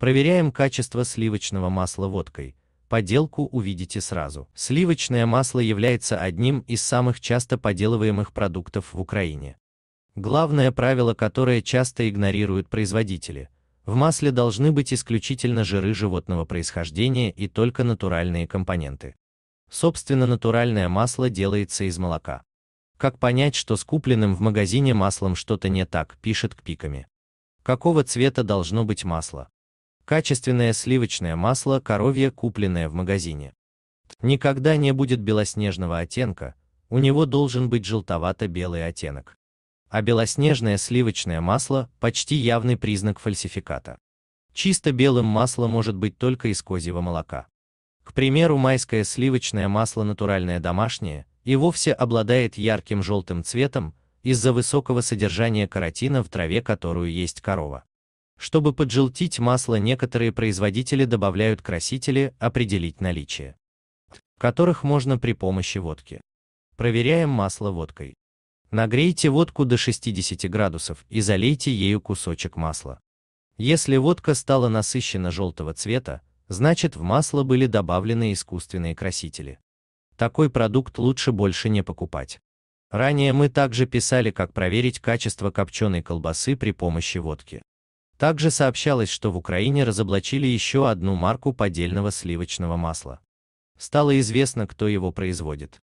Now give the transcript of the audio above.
Проверяем качество сливочного масла водкой. Поделку увидите сразу. Сливочное масло является одним из самых часто поделываемых продуктов в Украине. Главное правило, которое часто игнорируют производители – в масле должны быть исключительно жиры животного происхождения и только натуральные компоненты. Собственно, натуральное масло делается из молока. Как понять, что с купленным в магазине маслом что-то не так, пишет к пиками. Какого цвета должно быть масло? Качественное сливочное масло коровье, купленное в магазине. Никогда не будет белоснежного оттенка, у него должен быть желтовато-белый оттенок. А белоснежное сливочное масло – почти явный признак фальсификата. Чисто белым масло может быть только из козьего молока. К примеру, майское сливочное масло натуральное домашнее и вовсе обладает ярким желтым цветом из-за высокого содержания каротина в траве, которую есть корова. Чтобы поджелтить масло, некоторые производители добавляют красители, определить наличие которых можно при помощи водки. Проверяем масло водкой. Нагрейте водку до 60 градусов и залейте ею кусочек масла. Если водка стала насыщена желтого цвета, значит в масло были добавлены искусственные красители. Такой продукт лучше больше не покупать. Ранее мы также писали, как проверить качество копченой колбасы при помощи водки. Также сообщалось, что в Украине разоблачили еще одну марку поддельного сливочного масла. Стало известно, кто его производит.